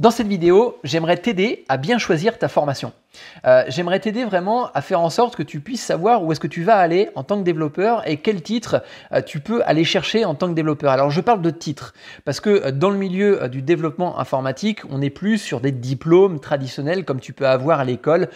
Dans cette vidéo, j'aimerais t'aider à bien choisir ta formation. Euh, j'aimerais t'aider vraiment à faire en sorte que tu puisses savoir où est-ce que tu vas aller en tant que développeur et quel titre euh, tu peux aller chercher en tant que développeur. Alors je parle de titres parce que euh, dans le milieu du développement informatique, on n'est plus sur des diplômes traditionnels comme tu peux avoir à l'école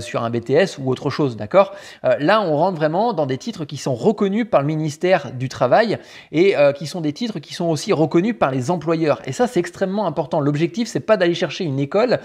sur un BTS ou autre chose, d'accord Là, on rentre vraiment dans des titres qui sont reconnus par le ministère du Travail et qui sont des titres qui sont aussi reconnus par les employeurs. Et ça, c'est extrêmement important. L'objectif, c'est pas d'aller chercher une école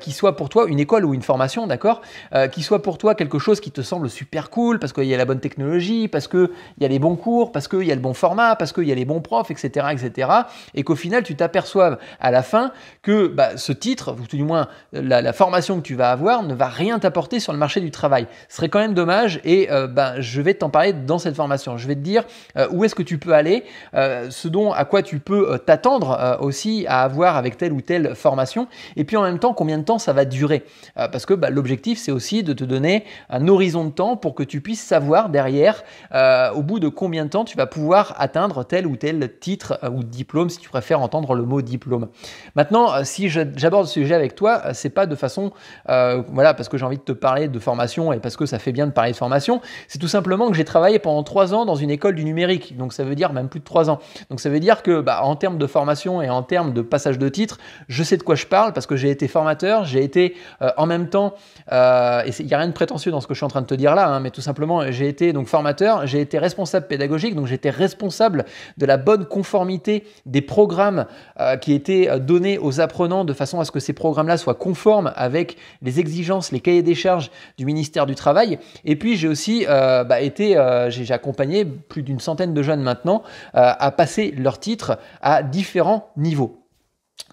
qui soit pour toi une école ou une formation d'accord, euh, qui soit pour toi quelque chose qui te semble super cool, parce qu'il y a la bonne technologie, parce qu'il y a les bons cours, parce qu'il y a le bon format, parce qu'il y a les bons profs, etc., etc., et qu'au final, tu t'aperçoives à la fin que bah, ce titre, ou tout du moins euh, la, formation que tu vas avoir, ne va rien t'apporter sur le marché du travail. Ce serait quand même dommage, et euh, bah, je vais t'en parler dans cette formation. Je vais te dire euh, où est-ce que tu peux aller, euh, ce dont, à quoi tu peux t'attendre aussi à avoir avec telle ou telle formation, et puis en même temps, combien de temps ça va durer. parce que bah, l'objectif, c'est aussi de te donner un horizon de temps pour que tu puisses savoir derrière, euh, au bout de combien de temps tu vas pouvoir atteindre tel ou tel titre euh, ou diplôme, si tu préfères entendre le mot diplôme. Maintenant, euh, si j'aborde ce sujet avec toi, c'est pas de façon, voilà, parce que j'ai envie de te parler de formation et parce que ça fait bien de parler de formation, c'est tout simplement que j'ai travaillé pendant trois ans dans une école du numérique, donc ça veut dire même plus de trois ans. Donc ça veut dire que, bah, en termes de formation et en termes de passage de titre, je sais de quoi je parle parce que j'ai été formateur, j'ai été en même temps euh, et il n'y a rien de prétentieux dans ce que je suis en train de te dire là, hein, mais tout simplement, j'ai été donc formateur, j'ai été responsable pédagogique, donc j'étais responsable de la bonne conformité des programmes euh, qui étaient euh, donnés aux apprenants de façon à ce que ces programmes-là soient conformes avec les exigences, les cahiers des charges du ministère du Travail. Et puis j'ai aussi bah, été, j'ai accompagné plus d'une centaine de jeunes maintenant à passer leur titre à différents niveaux.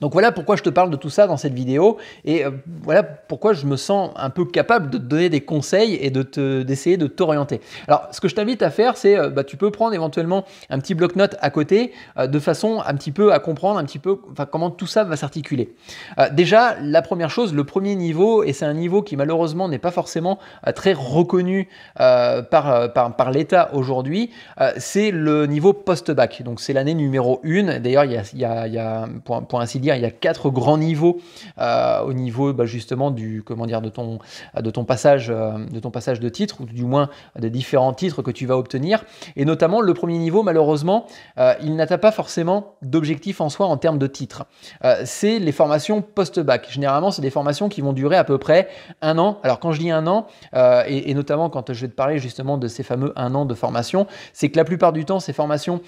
Donc voilà pourquoi je te parle de tout ça dans cette vidéo et euh, voilà pourquoi je me sens un peu capable de te donner des conseils et d'essayer de t'orienter. Alors ce que je t'invite à faire c'est euh, bah, tu peux prendre éventuellement un petit bloc-notes à côté euh, de façon un petit peu à comprendre un petit peu comment tout ça va s'articuler. déjà la première chose, le premier niveau et c'est un niveau qui malheureusement n'est pas forcément très reconnu par, l'État aujourd'hui, c'est le niveau post-bac. Donc c'est l'année numéro 1. D'ailleurs il y a, y a, y dire, il y a quatre grands niveaux euh, au niveau bah, justement du comment dire de ton de ton passage euh, de ton passage de titre ou du moins des différents titres que tu vas obtenir. Et notamment le premier niveau, malheureusement, euh, il n'atteint pas forcément d'objectif en soi en termes de titres. c'est les formations post-bac. Généralement, c'est des formations qui vont durer à peu près un an. Alors quand je dis un an, et, notamment quand je vais te parler justement de ces fameux un an de formation, c'est que la plupart du temps, ces formations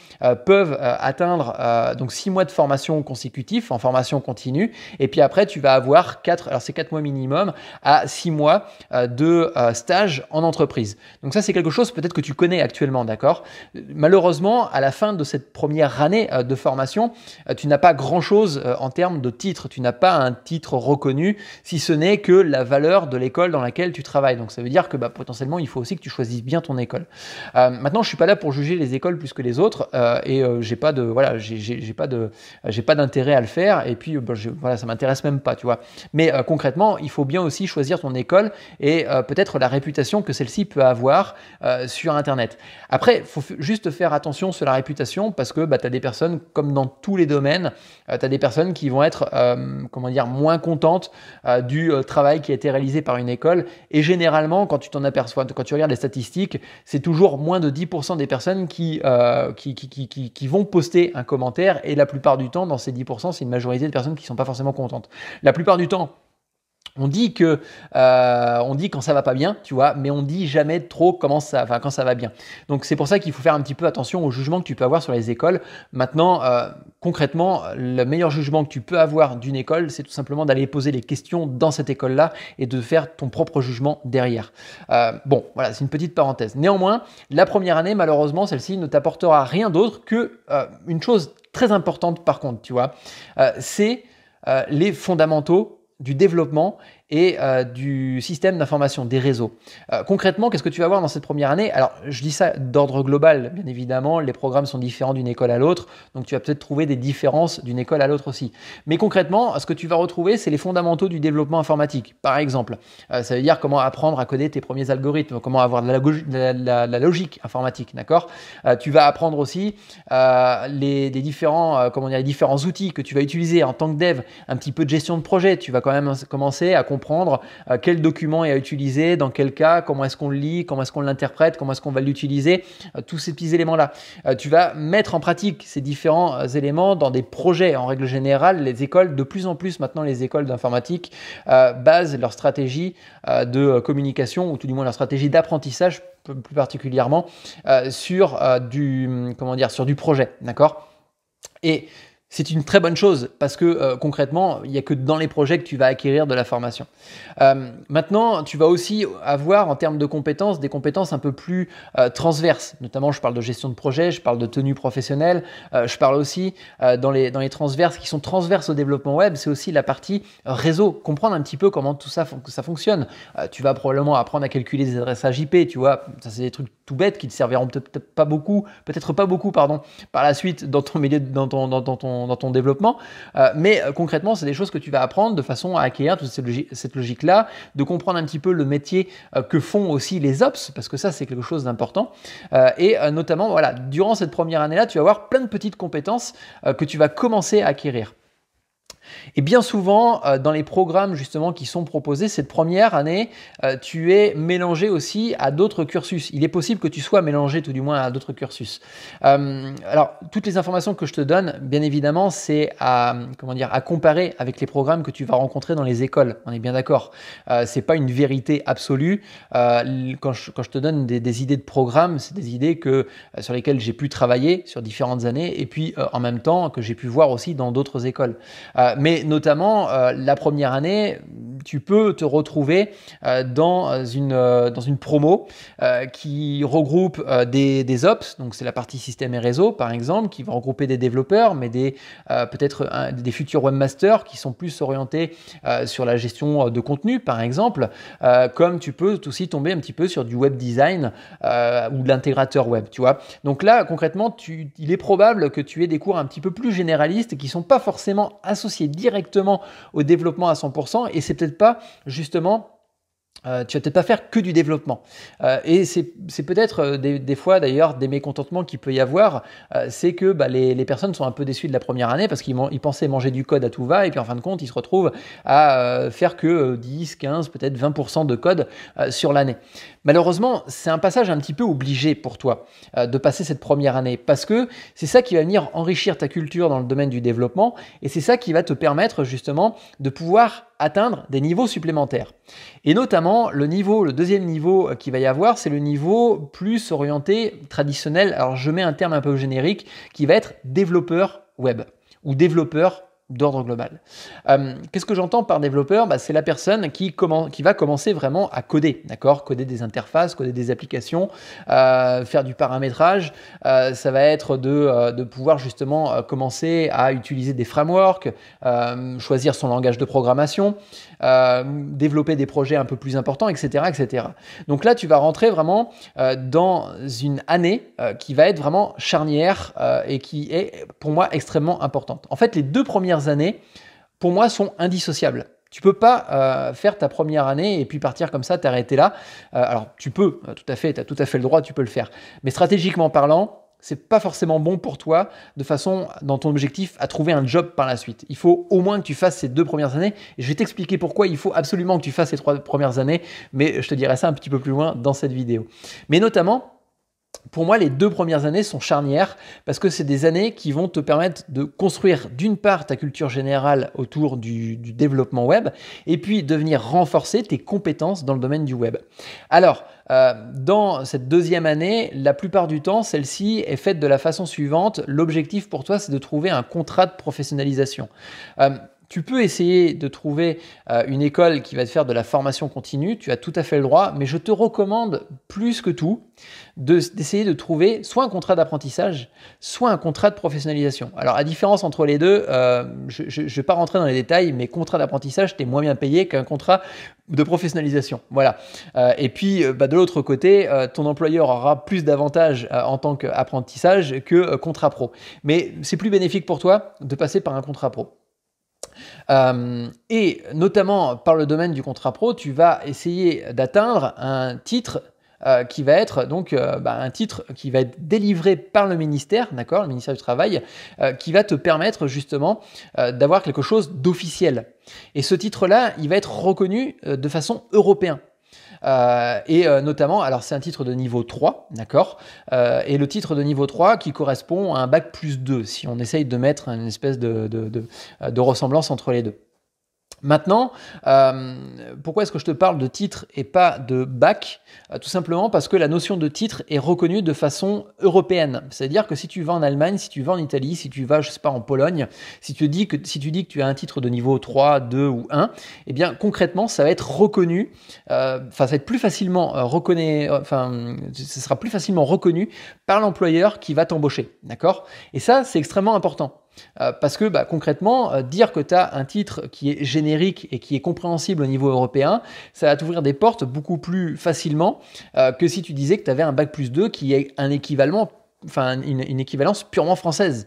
peuvent atteindre donc six mois de formation consécutifs formation continue. Et puis après, tu vas avoir 4, alors c'est 4 mois minimum, à 6 mois euh, de euh, stage en entreprise. Donc ça, c'est quelque chose peut-être que tu connais actuellement, d'accord Malheureusement, à la fin de cette première année euh, de formation, tu n'as pas grand-chose en termes de titre. Tu n'as pas un titre reconnu, si ce n'est que la valeur de l'école dans laquelle tu travailles. Donc ça veut dire que bah, potentiellement, il faut aussi que tu choisisses bien ton école. maintenant, je suis pas là pour juger les écoles plus que les autres et j'ai pas de voilà, j'ai pas de j'ai pas d'intérêt à le faire et puis euh, ben, voilà, ça m'intéresse même pas, tu vois. Mais euh, concrètement, il faut bien aussi choisir ton école et euh, peut-être la réputation que celle-ci peut avoir sur Internet. Après, faut juste faire attention sur la réputation parce que bah, tu as des personnes, comme dans tous les domaines, tu as des personnes qui vont être, comment dire, moins contentes du travail qui a été réalisé par une école. Et généralement, quand tu t'en aperçois, quand tu regardes les statistiques, c'est toujours moins de 10% des personnes qui qui qui, qui, vont poster un commentaire et la plupart du temps, dans ces 10%, c'est une majorité de personnes qui ne sont pas forcément contentes. La plupart du temps, on dit que euh, on dit quand ça va pas bien, tu vois, mais on dit jamais trop comment ça, enfin quand ça va bien. Donc c'est pour ça qu'il faut faire un petit peu attention au jugement que tu peux avoir sur les écoles. Maintenant, euh, concrètement, le meilleur jugement que tu peux avoir d'une école, c'est tout simplement d'aller poser les questions dans cette école-là et de faire ton propre jugement derrière. Euh, bon, voilà, c'est une petite parenthèse. Néanmoins, la première année, malheureusement, celle-ci ne t'apportera rien d'autre que une chose très importante par contre, tu vois, euh, c'est euh, les fondamentaux du développement et euh, du système d'information des réseaux. Euh, concrètement, qu'est-ce que tu vas voir dans cette première année Alors, je dis ça d'ordre global, bien évidemment, les programmes sont différents d'une école à l'autre, donc tu vas peut-être trouver des différences d'une école à l'autre aussi. Mais concrètement, ce que tu vas retrouver, c'est les fondamentaux du développement informatique, par exemple. Euh, ça veut dire comment apprendre à coder tes premiers algorithmes, comment avoir de la, la, logique informatique, d'accord Tu vas apprendre aussi les, différents, comment dire, les différents outils que tu vas utiliser en tant que dev, un petit peu de gestion de projet, tu vas quand même commencer à comprendre euh, quel document est à utiliser, dans quel cas, comment est-ce qu'on le lit, comment est-ce qu'on l'interprète, comment est-ce qu'on va l'utiliser, euh, tous ces petits éléments-là. Euh, tu vas mettre en pratique ces différents éléments dans des projets. En règle générale, les écoles, de plus en plus maintenant, les écoles d'informatique basent leur stratégie de communication, ou tout du moins leur stratégie d'apprentissage plus particulièrement, sur, du, comment dire, sur du projet. D'accord et c'est une très bonne chose parce que euh, concrètement, il n'y a que dans les projets que tu vas acquérir de la formation. Euh, maintenant, tu vas aussi avoir en termes de compétences des compétences un peu plus euh, transverses. Notamment, je parle de gestion de projet, je parle de tenue professionnelle, je parle aussi dans, les, dans les transverses qui sont transverses au développement web, c'est aussi la partie réseau. Comprendre un petit peu comment tout ça, ça fonctionne. tu vas probablement apprendre à calculer des adresses IP, tu vois, ça c'est des trucs tout bêtes qui te serviront peut-être pas beaucoup, peut-être pas beaucoup, pardon, par la suite dans ton milieu, dans ton, dans ton dans ton développement. Euh, mais euh, concrètement, c'est des choses que tu vas apprendre de façon à acquérir toute cette logique-là, de comprendre un petit peu le métier euh, que font aussi les ops, parce que ça, c'est quelque chose d'important. et notamment, voilà, durant cette première année-là, tu vas avoir plein de petites compétences que tu vas commencer à acquérir. Et bien souvent, euh, dans les programmes justement qui sont proposés, cette première année, euh, tu es mélangé aussi à d'autres cursus. Il est possible que tu sois mélangé tout du moins à d'autres cursus. Euh, alors, toutes les informations que je te donne, bien évidemment, c'est à, comment dire, à comparer avec les programmes que tu vas rencontrer dans les écoles. On est bien d'accord. ce n'est pas une vérité absolue. quand, je, te donne des, idées de programmes, c'est des idées que, sur lesquelles j'ai pu travailler sur différentes années et puis en même temps que j'ai pu voir aussi dans d'autres écoles mais notamment euh, la première année, tu peux te retrouver euh, dans, euh, une, dans une promo qui regroupe des, ops, donc c'est la partie système et réseau par exemple, qui va regrouper des développeurs, mais des peut-être des futurs webmasters qui sont plus orientés sur la gestion de contenu par exemple, comme tu peux aussi tomber un petit peu sur du web design ou de l'intégrateur web, tu vois. Donc là concrètement, tu, il est probable que tu aies des cours un petit peu plus généralistes qui sont pas forcément associés directement au développement à 100% et c'est peut-être pas justement euh, tu vas peut-être pas faire que du développement. Euh, et c'est peut-être euh, des, fois d'ailleurs des mécontentements qu'il peut y avoir, c'est que bah, les, personnes sont un peu déçues de la première année parce qu'ils pensaient manger du code à tout va et puis en fin de compte ils se retrouvent à faire que 10, 15, peut-être 20% de code sur l'année. Malheureusement, c'est un passage un petit peu obligé pour toi de passer cette première année parce que c'est ça qui va venir enrichir ta culture dans le domaine du développement et c'est ça qui va te permettre justement de pouvoir atteindre des niveaux supplémentaires. Et notamment, le niveau, le deuxième niveau euh, qu'il va y avoir, c'est le niveau plus orienté traditionnel. Alors, je mets un terme un peu générique qui va être développeur web ou développeur d'ordre global. Euh, qu'est-ce que j'entends par développeur bah, C'est la personne qui, qui, va commencer vraiment à coder, d'accord Coder des interfaces, coder des applications, euh, faire du paramétrage. Euh, ça va être de, pouvoir justement commencer à utiliser des frameworks, choisir son langage de programmation, développer des projets un peu plus importants, etc., etc. Donc là, tu vas rentrer vraiment dans une année qui va être vraiment charnière et qui est, pour moi, extrêmement importante. En fait, les deux premières années, pour moi, sont indissociables. Tu peux pas euh, faire ta première année et puis partir comme ça, t'arrêter là. Euh, alors tu peux, euh, tout à fait, tu as tout à fait le droit, tu peux le faire. Mais stratégiquement parlant, c'est pas forcément bon pour toi de façon dans ton objectif à trouver un job par la suite. Il faut au moins que tu fasses ces deux premières années. Et je vais t'expliquer pourquoi il faut absolument que tu fasses ces trois premières années, mais je te dirai ça un petit peu plus loin dans cette vidéo. Mais notamment, pour moi, les deux premières années sont charnières parce que c'est des années qui vont te permettre de construire d'une part ta culture générale autour du, développement web et puis de venir renforcer tes compétences dans le domaine du web. Alors, euh, dans cette deuxième année, la plupart du temps, celle-ci est faite de la façon suivante. L'objectif pour toi, c'est de trouver un contrat de professionnalisation. Euh, tu peux essayer de trouver euh, une école qui va te faire de la formation continue, tu as tout à fait le droit, mais je te recommande plus que tout d'essayer de, trouver soit un contrat d'apprentissage, soit un contrat de professionnalisation. Alors, à différence entre les deux, euh, je ne vais pas rentrer dans les détails, mais contrat d'apprentissage, tu es moins bien payé qu'un contrat de professionnalisation. Voilà. Euh, et puis, bah, de l'autre côté, ton employeur aura plus d'avantages en tant qu'apprentissage que contrat pro. Mais c'est plus bénéfique pour toi de passer par un contrat pro. Euh, et notamment par le domaine du contrat pro, tu vas essayer d'atteindre un titre euh, qui va être donc euh, bah, un titre qui va être délivré par le ministère, d'accord, le ministère du Travail, qui va te permettre justement d'avoir quelque chose d'officiel. Et ce titre-là, il va être reconnu de façon européenne. Euh, et euh, notamment, alors c'est un titre de niveau 3, d'accord euh, Et le titre de niveau 3 qui correspond à un bac plus 2, si on essaye de mettre une espèce de ressemblance entre les deux. Maintenant, euh, pourquoi est-ce que je te parle de titre et pas de bac euh, Tout simplement parce que la notion de titre est reconnue de façon européenne. C'est-à-dire que si tu vas en Allemagne, si tu vas en Italie, si tu vas, je sais pas, en Pologne, si tu dis que, si tu, dis que tu as un titre de niveau 3, 2 ou 1, eh bien concrètement, ça va être reconnu, euh, enfin, ça va être plus facilement ce sera plus facilement reconnu par l'employeur qui va t'embaucher. D'accord Et ça, c'est extrêmement important. Euh, parce que bah, concrètement, euh, dire que tu as un titre qui est générique et qui est compréhensible au niveau européen, ça va t'ouvrir des portes beaucoup plus facilement euh, que si tu disais que tu avais un bac plus 2 qui est un équivalent une, équivalence purement française.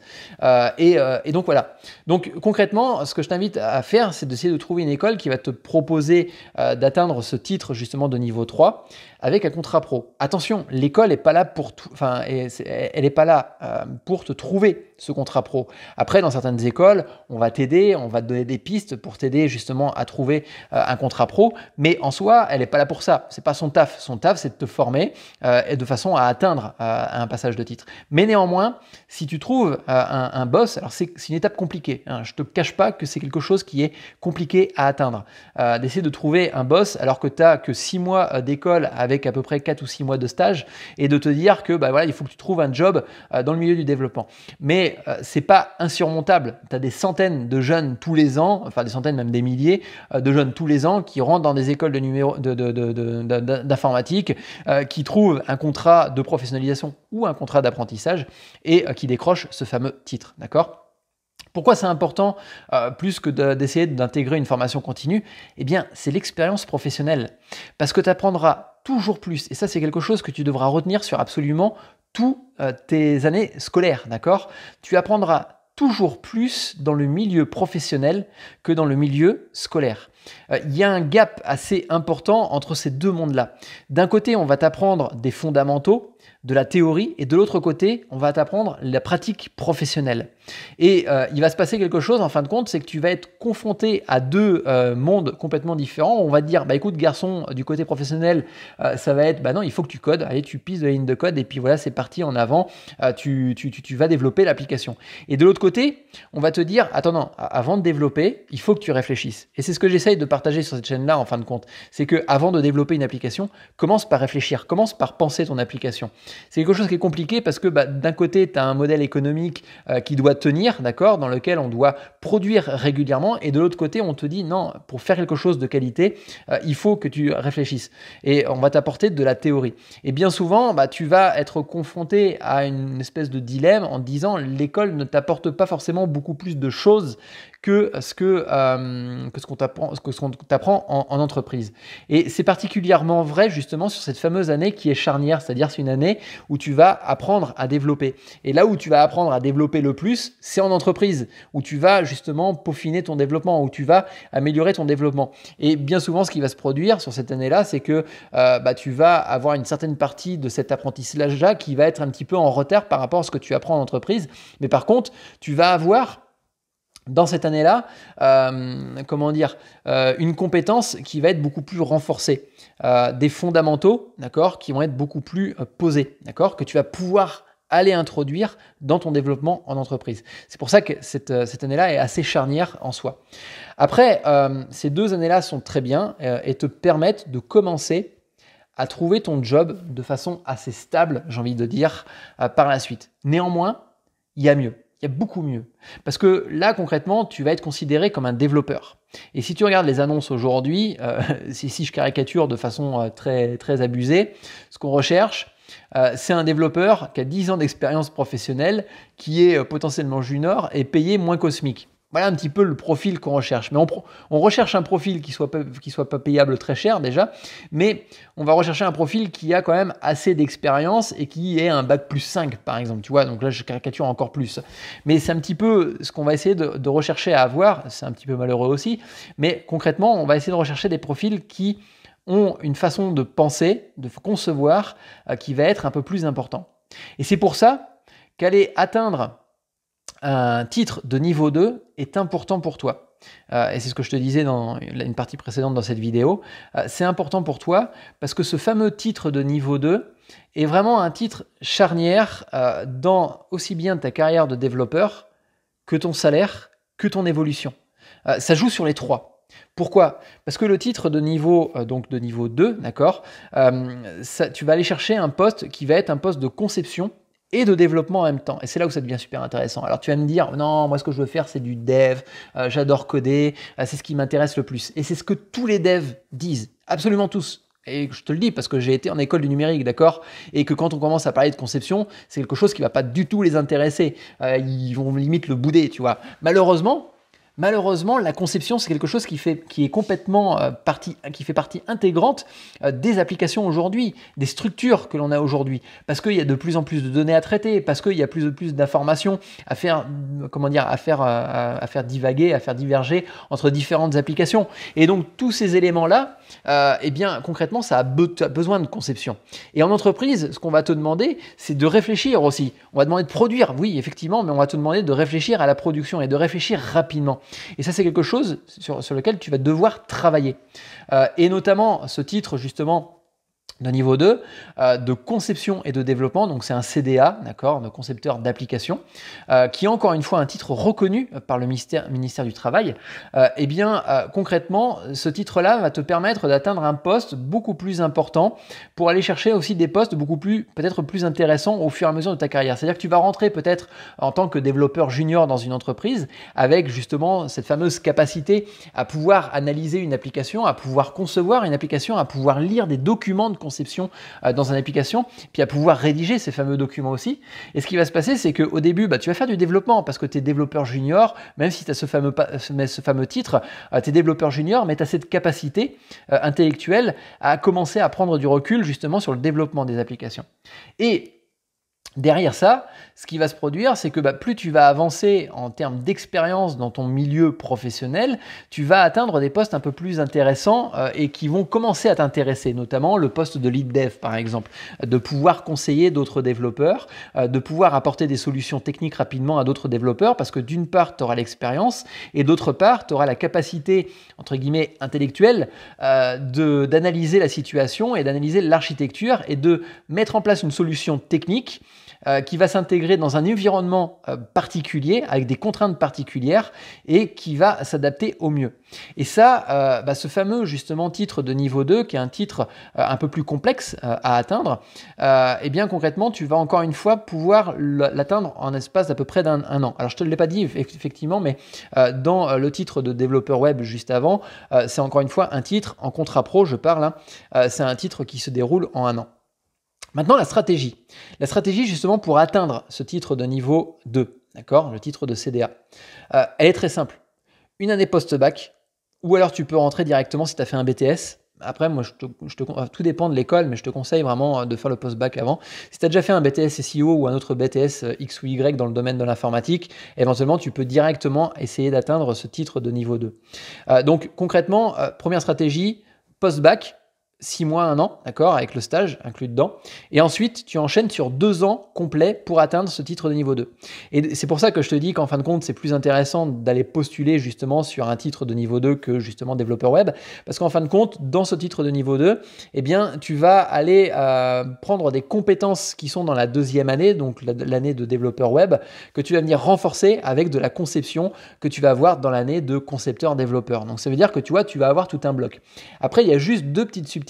et, donc voilà. Donc concrètement, ce que je t'invite à faire, c'est d'essayer de trouver une école qui va te proposer d'atteindre ce titre justement de niveau 3 avec un contrat pro. Attention, l'école n'est pas là pour tout, enfin, elle est pas là euh, pour te trouver ce contrat pro. Après, dans certaines écoles, on va t'aider, on va te donner des pistes pour t'aider justement à trouver euh, un contrat pro. Mais en soi, elle n'est pas là pour ça. C'est pas son taf. Son taf, c'est de te former euh, et de façon à atteindre un passage de titre. Mais néanmoins, si tu trouves un, boss, alors c'est une étape compliquée. Hein. Je te cache pas que c'est quelque chose qui est compliqué à atteindre. D'essayer de trouver un boss alors que tu as que six mois d'école à avec à peu près 4 ou 6 mois de stage et de te dire que bah, voilà, il faut que tu trouves un job euh, dans le milieu du développement. Mais euh, c'est pas insurmontable. Tu as des centaines de jeunes tous les ans, enfin des centaines même des milliers euh, de jeunes tous les ans qui rentrent dans des écoles de numéro de, de, qui trouvent un contrat de professionnalisation ou un contrat d'apprentissage et qui décrochent ce fameux titre. D'accord pourquoi c'est important plus que d'essayer d'intégrer une formation continue Eh bien, c'est l'expérience professionnelle. Parce que tu apprendras plus. Et ça, c'est quelque chose que tu devras retenir sur absolument toutes euh, tes années scolaires, d'accord Tu apprendras toujours plus dans le milieu professionnel que dans le milieu scolaire. Euh, il y a un gap assez important entre ces deux mondes-là. D'un côté, on va t'apprendre des fondamentaux, de la théorie et de l'autre côté, on va t'apprendre la pratique professionnelle. Et euh, il va se passer quelque chose en fin de compte, c'est que tu vas être confronté à deux euh, mondes complètement différents. On va te dire, bah écoute garçon, du côté professionnel, euh, ça va être, bah non, il faut que tu codes, allez, tu pises de la ligne de code et puis voilà, c'est parti en avant, tu, vas développer l'application. Et de l'autre côté, on va te dire, attends, avant de développer, il faut que tu réfléchisses. Et c'est ce que j'essaye de partager sur cette chaîne-là en fin de compte, c'est que avant de développer une application, commence par réfléchir, commence par penser ton application. C'est quelque chose qui est compliqué parce que bah, d'un côté, tu as un modèle économique euh, qui doit tenir, d'accord, dans lequel on doit produire régulièrement, et de l'autre côté, on te dit non, pour faire quelque chose de qualité, euh, il faut que tu réfléchisses. Et on va t'apporter de la théorie. Et bien souvent, bah, tu vas être confronté à une espèce de dilemme en disant l'école ne t'apporte pas forcément beaucoup plus de choses que ce que, euh, que ce qu'on t'apprend, en, entreprise. Et c'est particulièrement vrai justement sur cette fameuse année qui est charnière, c'est-à-dire c'est une année où tu vas apprendre à développer. Et là où tu vas apprendre à développer le plus, c'est en entreprise, où tu vas justement peaufiner ton développement, où tu vas améliorer ton développement. Et bien souvent, ce qui va se produire sur cette année-là, c'est que euh, bah, tu vas avoir une certaine partie de cet apprentissage-là qui va être un petit peu en retard par rapport à ce que tu apprends en entreprise. Mais par contre, tu vas avoir dans cette année-là, euh, comment dire, euh, une compétence qui va être beaucoup plus renforcée, euh, des fondamentaux, d'accord, qui vont être beaucoup plus posés, d'accord, que tu vas pouvoir aller introduire dans ton développement en entreprise. C'est pour ça que cette, cette année-là est assez charnière en soi. Après, ces deux années-là sont très bien et te permettent de commencer à trouver ton job de façon assez stable, j'ai envie de dire, par la suite. Néanmoins, il y a mieux il y a beaucoup mieux. Parce que là, concrètement, tu vas être considéré comme un développeur. Et si tu regardes les annonces aujourd'hui, euh, si, je caricature de façon euh, très, très abusée, ce qu'on recherche, euh, c'est un développeur qui a 10 ans d'expérience professionnelle, qui est potentiellement junior et payé moins cosmique voilà un petit peu le profil qu'on recherche. Mais on, recherche un profil qui soit, qui soit pas payable très cher déjà, mais on va rechercher un profil qui a quand même assez d'expérience et qui est un bac plus 5 par exemple, tu vois. Donc là, je caricature encore plus. Mais c'est un petit peu ce qu'on va essayer de, rechercher à avoir. C'est un petit peu malheureux aussi, mais concrètement, on va essayer de rechercher des profils qui ont une façon de penser, de concevoir, euh, qui va être un peu plus important. Et c'est pour ça qu'aller atteindre un titre de niveau 2 est important pour toi. Euh, et c'est ce que je te disais dans une partie précédente dans cette vidéo, euh, c'est important pour toi parce que ce fameux titre de niveau 2 est vraiment un titre charnière euh, dans aussi bien ta carrière de développeur que ton salaire, que ton évolution. ça joue sur les trois. Pourquoi Parce que le titre de niveau, donc de niveau 2, d'accord, tu vas aller chercher un poste qui va être un poste de conception et de développement en même temps. Et c'est là où ça devient super intéressant. Alors tu vas me dire, non, moi ce que je veux faire c'est du dev, euh, j'adore coder, euh, c'est ce qui m'intéresse le plus. Et c'est ce que tous les devs disent, absolument tous. Et je te le dis parce que j'ai été en école du numérique, d'accord Et que quand on commence à parler de conception, c'est quelque chose qui ne va pas du tout les intéresser. Euh, ils vont limite le bouder, tu vois. Malheureusement, Malheureusement, la conception, c'est quelque chose qui, fait, qui euh, partie, fait partie intégrante euh, des applications aujourd'hui, des structures que l'on a aujourd'hui, parce qu'il y a de plus en plus de données à traiter, parce qu'il y a plus en plus d'informations à faire, comment dire, euh, à faire, divaguer, à faire diverger entre différentes applications. Et donc tous ces éléments-là, eh bien concrètement, ça a, besoin de conception. Et en entreprise, ce qu'on va te demander, c'est de réfléchir aussi. On va te demander de produire, oui, effectivement, mais on va te demander de réfléchir à la production et de réfléchir rapidement. Et ça, c'est quelque chose sur, lequel tu vas devoir travailler. Euh, et notamment, ce titre, justement, de niveau 2 euh, de conception et de développement, donc c'est un CDA, d'accord, de concepteur d'application, euh, qui est encore une fois un titre reconnu par le ministère, ministère du Travail, et euh, eh bien concrètement, ce titre-là va te permettre d'atteindre un poste beaucoup plus important pour aller chercher aussi des postes beaucoup plus, peut-être plus intéressants au fur et à mesure de ta carrière. C'est-à-dire que tu vas rentrer peut-être en tant que développeur junior dans une entreprise avec justement cette fameuse capacité à pouvoir analyser une application, à pouvoir concevoir une application, à pouvoir lire des documents de conception euh, dans une application, puis à pouvoir rédiger ces fameux documents aussi. Et ce qui va se passer, c'est qu'au début, bah, tu vas faire du développement parce que tu es développeur junior, même si tu as ce fameux, ce fameux titre, euh, tu es développeur junior, mais tu as cette capacité euh, intellectuelle à commencer à prendre du recul justement sur le développement des applications. Et Derrière ça, ce qui va se produire, c'est que bah, plus tu vas avancer en termes d'expérience dans ton milieu professionnel, tu vas atteindre des postes un peu plus intéressants euh, et qui vont commencer à t'intéresser, notamment le poste de lead dev par exemple, de pouvoir conseiller d'autres développeurs, euh, de pouvoir apporter des solutions techniques rapidement à d'autres développeurs, parce que d'une part, tu auras l'expérience et d'autre part, tu auras la capacité, entre guillemets, intellectuelle euh, d'analyser la situation et d'analyser l'architecture et de mettre en place une solution technique euh, qui va s'intégrer dans un environnement euh, particulier, avec des contraintes particulières, et qui va s'adapter au mieux. Et ça, euh, bah, ce fameux justement titre de niveau 2, qui est un titre un peu plus complexe à atteindre, eh bien concrètement, tu vas encore une fois pouvoir l'atteindre en espace d'à peu près d'un an. Alors je te l'ai pas dit effectivement, mais dans le titre de développeur web juste avant, c'est encore une fois un titre en contrat pro, je parle, hein. c'est un titre qui se déroule en un an. Maintenant, la stratégie. La stratégie, justement, pour atteindre ce titre de niveau 2, d'accord Le titre de CDA. Euh, elle est très simple. Une année post-bac, ou alors tu peux rentrer directement si tu as fait un BTS. Après, moi, euh, tout dépend de l'école, mais je te conseille vraiment euh, de faire le post-bac avant. Si tu as déjà fait un BTS SEO ou un autre BTS X ou Y dans le domaine de l'informatique, éventuellement, tu peux directement essayer d'atteindre ce titre de niveau 2. donc, concrètement, première stratégie, post-bac, six mois, un an, d'accord, avec le stage inclus dedans. Et ensuite, tu enchaînes sur deux ans complets pour atteindre ce titre de niveau 2. Et c'est pour ça que je te dis qu'en fin de compte, c'est plus intéressant d'aller postuler justement sur un titre de niveau 2 que justement développeur web. Parce qu'en fin de compte, dans ce titre de niveau 2, eh bien, tu vas aller euh, prendre des compétences qui sont dans la deuxième année, donc l'année de développeur web, que tu vas venir renforcer avec de la conception que tu vas avoir dans l'année de concepteur-développeur. Donc ça veut dire que tu vois, tu vas avoir tout un bloc. Après, il y a juste deux petites subtilités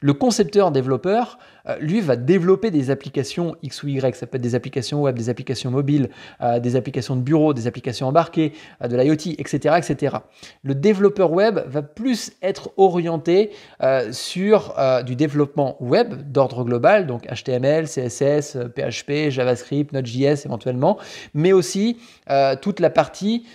le concepteur-développeur euh, lui va développer des applications X ou Y. Ça peut être des applications web, des applications mobiles, euh, des applications de bureau, des applications embarquées, euh, de l'IoT, etc., etc. Le développeur web va plus être orienté sur du développement web d'ordre global, donc HTML, CSS, PHP, JavaScript, Node.js éventuellement, mais aussi toute la partie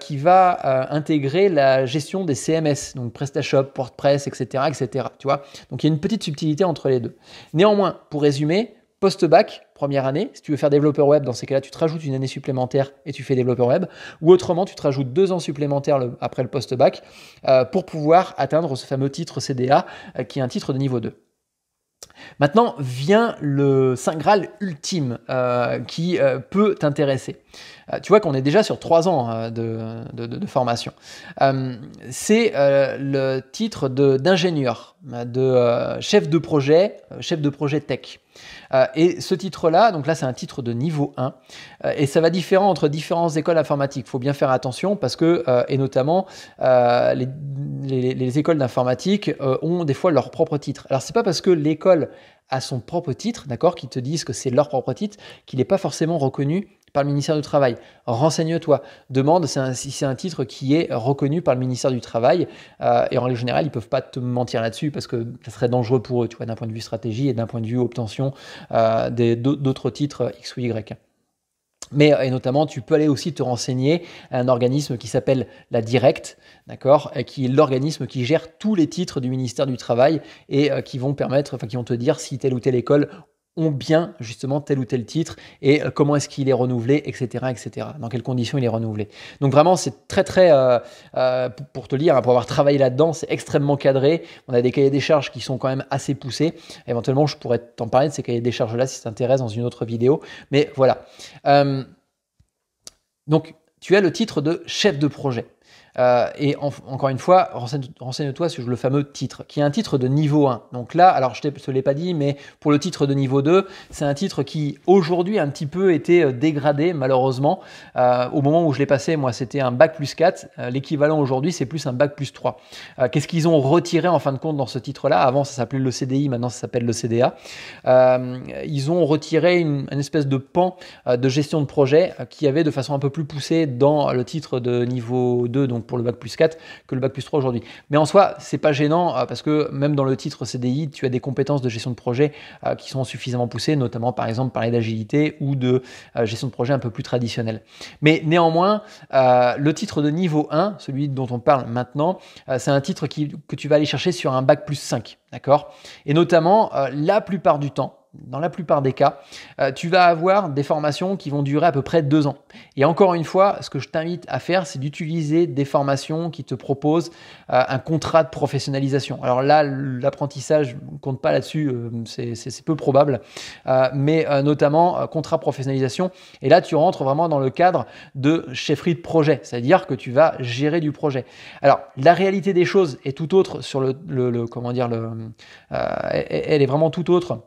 qui va intégrer la gestion des CMS, donc PrestaShop, WordPress, etc., etc. Tu vois Donc il y a une petite subtilité entre les deux. Néanmoins, pour résumer, post-bac, première année, si tu veux faire développeur web, dans ces cas-là, tu te rajoutes une année supplémentaire et tu fais développeur web, ou autrement, tu te rajoutes deux ans supplémentaires après le post-bac euh, pour pouvoir atteindre ce fameux titre CDA, euh, qui est un titre de niveau 2. Maintenant vient le Saint Graal ultime euh, qui euh, peut t'intéresser. Euh, tu vois qu'on est déjà sur trois ans hein, de, formation. c'est le titre d'ingénieur, de chef de projet, chef de projet tech. Euh, et ce titre-là, donc là c'est un titre de niveau 1, euh, et ça va différent entre différentes écoles informatiques. Il faut bien faire attention parce que, euh, et notamment, les, écoles d'informatique ont des fois leur propre titre. Alors ce n'est pas parce que l'école a son propre titre, d'accord, qui te disent que c'est leur propre titre, qu'il n'est pas forcément reconnu par le ministère du Travail. Renseigne-toi. Demande si c'est un titre qui est reconnu par le ministère du Travail. Euh, et en règle générale, ils ne peuvent pas te mentir là-dessus parce que ça serait dangereux pour eux, tu vois, d'un point de vue stratégie et d'un point de vue obtention euh, d'autres titres euh, X ou Y. Mais et notamment, tu peux aller aussi te renseigner à un organisme qui s'appelle la Direct, d'accord, qui est l'organisme qui gère tous les titres du ministère du Travail et qui vont permettre, enfin qui vont te dire si telle ou telle école ont bien justement tel ou tel titre et euh, comment est-ce qu'il est renouvelé, etc., etc. Dans quelles conditions il est renouvelé. Donc vraiment, c'est très très euh, euh, pour te lire, hein, pour avoir travaillé là-dedans, c'est extrêmement cadré. On a des cahiers des charges qui sont quand même assez poussés. Éventuellement, je pourrais t'en parler de ces cahiers des charges là si ça t'intéresse dans une autre vidéo. Mais voilà. donc tu as le titre de chef de projet. Euh, et encore une fois, renseigne-toi sur le fameux titre, qui est un titre de niveau 1. Donc là, alors je ne te l'ai pas dit, mais pour le titre de niveau 2, c'est un titre qui aujourd'hui un petit peu était euh, dégradé, malheureusement. Euh, au moment où je l'ai passé, moi, c'était un bac plus 4. L'équivalent aujourd'hui, c'est plus un bac plus 3. Qu'est-ce qu'ils ont retiré en fin de compte dans ce titre-là Avant, ça s'appelait le CDI, maintenant, ça s'appelle le CDA. ils ont retiré une, espèce de pan de gestion de projet qui avait de façon un peu plus poussée dans le titre de niveau 2, donc pour le bac plus 4 que le bac plus 3 aujourd'hui. Mais en soi, c'est pas gênant euh, parce que même dans le titre CDI, tu as des compétences de gestion de projet euh, qui sont suffisamment poussées, notamment par exemple parler d'agilité ou de euh, gestion de projet un peu plus traditionnelle. Mais néanmoins, le titre de niveau 1, celui dont on parle maintenant, c'est un titre que tu vas aller chercher sur un bac plus 5, d'accord Et notamment, la plupart du temps, dans la plupart des cas, euh, tu vas avoir des formations qui vont durer à peu près deux ans. Et encore une fois, ce que je t'invite à faire, c'est d'utiliser des formations qui te proposent euh, un contrat de professionnalisation. Alors là, l'apprentissage ne compte pas là-dessus, euh, c'est peu probable, mais notamment contrat de professionnalisation. Et là, tu rentres vraiment dans le cadre de chefferie de projet, c'est-à-dire que tu vas gérer du projet. Alors, la réalité des choses est tout autre sur le, comment dire, elle est vraiment tout autre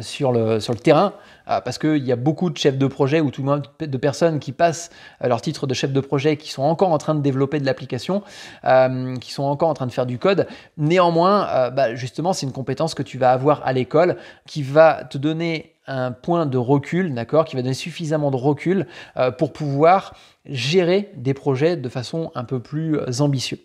sur le, sur le terrain, euh, parce qu'il y a beaucoup de chefs de projet ou tout le monde de personnes qui passent euh, leur titre de chef de projet, qui sont encore en train de développer de l'application, euh, qui sont encore en train de faire du code. Néanmoins, bah, justement, c'est une compétence que tu vas avoir à l'école qui va te donner un point de recul, d'accord, qui va donner suffisamment de recul pour pouvoir gérer des projets de façon un peu plus ambitieuse.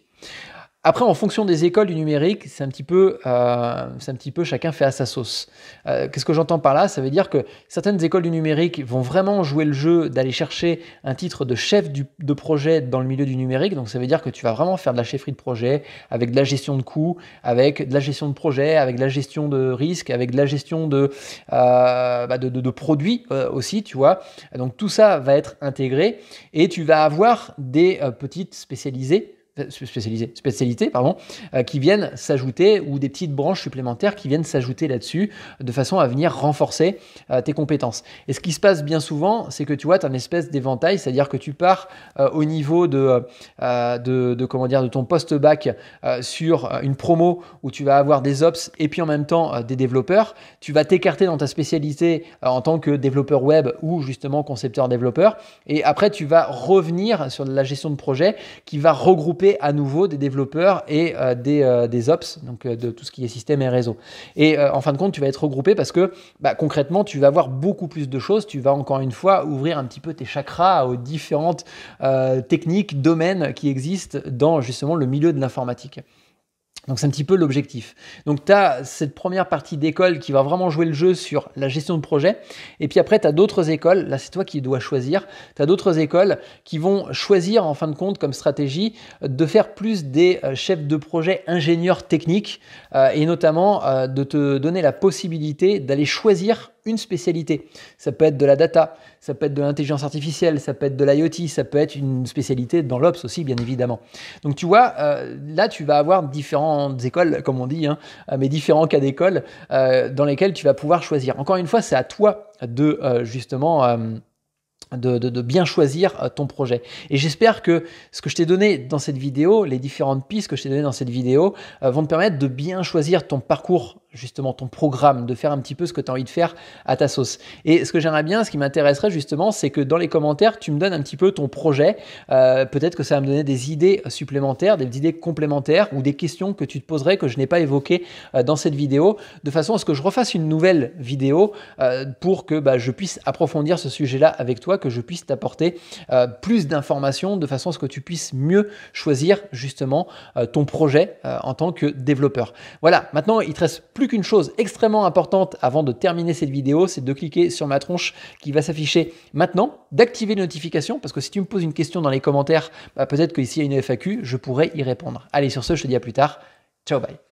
Après, en fonction des écoles du numérique, c'est un petit peu, euh, c'est un petit peu chacun fait à sa sauce. Euh, qu'est-ce que j'entends par là Ça veut dire que certaines écoles du numérique vont vraiment jouer le jeu d'aller chercher un titre de chef de projet dans le milieu du numérique. Donc, ça veut dire que tu vas vraiment faire de la chefferie de projet avec de la gestion de coûts, avec de la gestion de projet, avec de la gestion de risques, avec de la gestion de, euh, bah, de, de, produits aussi, tu vois. Donc, tout ça va être intégré et tu vas avoir des petites spécialisées spécialisé spécialités pardon, euh, qui viennent s'ajouter ou des petites branches supplémentaires qui viennent s'ajouter là-dessus de façon à venir renforcer euh, tes compétences. Et ce qui se passe bien souvent, c'est que tu vois, tu as une espèce d'éventail, c'est-à-dire que tu pars euh, au niveau de, de, comment dire, de ton post-bac sur une promo où tu vas avoir des ops et puis en même temps des développeurs. Tu vas t'écarter dans ta spécialité en tant que développeur web ou justement concepteur développeur. Et après, tu vas revenir sur la gestion de projet qui va regrouper à nouveau des développeurs et euh, euh, des, ops, donc euh, de tout ce qui est système et réseau. Et en fin de compte, tu vas être regroupé parce que bah, concrètement, tu vas avoir beaucoup plus de choses. Tu vas encore une fois ouvrir un petit peu tes chakras aux différentes techniques, domaines qui existent dans justement le milieu de l'informatique. Donc c'est un petit peu l'objectif. Donc tu as cette première partie d'école qui va vraiment jouer le jeu sur la gestion de projet. Et puis après, tu as d'autres écoles, là c'est toi qui dois choisir, tu as d'autres écoles qui vont choisir en fin de compte comme stratégie de faire plus des euh, chefs de projet ingénieurs techniques euh, et notamment euh, de te donner la possibilité d'aller choisir une spécialité. Ça peut être de la data, ça peut être de l'intelligence artificielle, ça peut être de l'IoT, ça peut être une spécialité dans l'Ops aussi, bien évidemment. Donc tu vois, euh, là tu vas avoir différentes écoles, comme on dit, hein, euh, mais différents cas d'école euh, dans lesquels tu vas pouvoir choisir. Encore une fois, c'est à toi de justement... De, bien choisir ton projet. Et j'espère que ce que je t'ai donné dans cette vidéo, les différentes pistes que je t'ai données dans cette vidéo, vont te permettre de bien choisir ton parcours justement ton programme, de faire un petit peu ce que tu as envie de faire à ta sauce. Et ce que j'aimerais bien, ce qui m'intéresserait justement, c'est que dans les commentaires, tu me donnes un petit peu ton projet. Euh, peut-être que ça va me donner des idées supplémentaires, des idées complémentaires ou des questions que tu te poserais que je n'ai pas évoquées euh, dans cette vidéo, de façon à ce que je refasse une nouvelle vidéo euh, pour que bah, je puisse approfondir ce sujet-là avec toi, que je puisse t'apporter plus d'informations, de façon à ce que tu puisses mieux choisir justement ton projet en tant que développeur. Voilà, maintenant il te reste plus qu'une chose extrêmement importante avant de terminer cette vidéo, c'est de cliquer sur ma tronche qui va s'afficher maintenant, d'activer les notifications, parce que si tu me poses une question dans les commentaires, bah, peut-être qu'ici il y a une FAQ, je pourrais y répondre. Allez, sur ce, je te dis à plus tard. Ciao, bye.